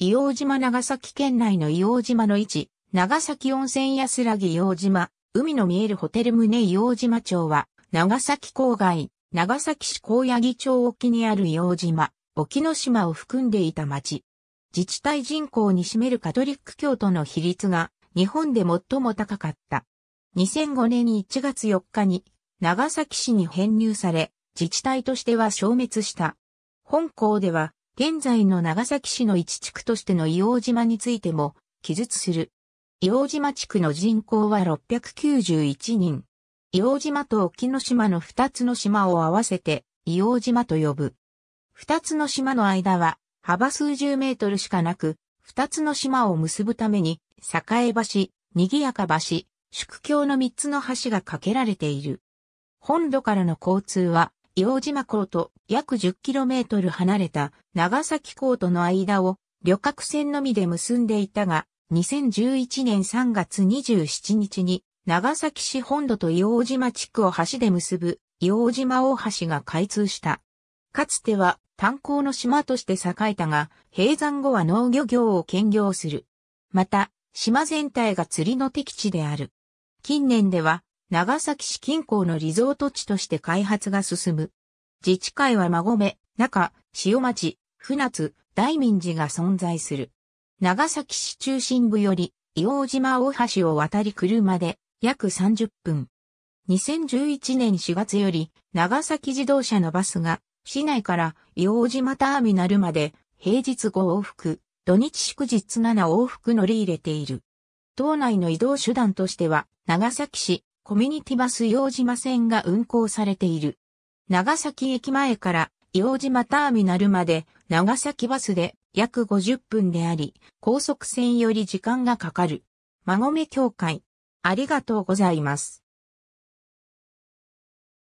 伊黄島長崎県内の伊黄島の位置、長崎温泉安らぎ伊黄島、海の見えるホテル棟伊黄島町は、長崎郊外、長崎市高谷町沖にある伊黄島、沖ノ島を含んでいた町。自治体人口に占めるカトリック教徒の比率が日本で最も高かった。2005年1月4日に長崎市に編入され、自治体としては消滅した。本校では現在の長崎市の一地区としての硫黄島についても記述する。硫黄島地区の人口は691人。硫黄島と沖ノ島の二つの島を合わせて硫黄島と呼ぶ。二つの島の間は幅数十メートルしかなく、二つの島を結ぶために、栄橋、賑やか橋、宿橋の三つの橋が架けられている。本土からの交通は、硫黄島港と約 10km 離れた長崎港との間を旅客船のみで結んでいたが、2011年3月27日に長崎市本土と硫黄島地区を橋で結ぶ硫黄島大橋が開通した。かつては炭鉱の島として栄えたが、閉山後は農漁業を兼業する。また、島全体が釣りの敵地である。近年では長崎市近郊のリゾート地として開発が進む。自治会は馬込、中、塩町、船津、大民寺が存在する。長崎市中心部より、伊王島大橋を渡り車で約30分。2011年4月より、長崎自動車のバスが、市内から伊王島ターミナルまで、平日5往復、土日祝日7往復乗り入れている。島内の移動手段としては、長崎市、コミュニティバス洋島線が運行されている。長崎駅前から洋島ターミナルまで長崎バスで約50分であり、高速線より時間がかかる。馬込協会。ありがとうございます。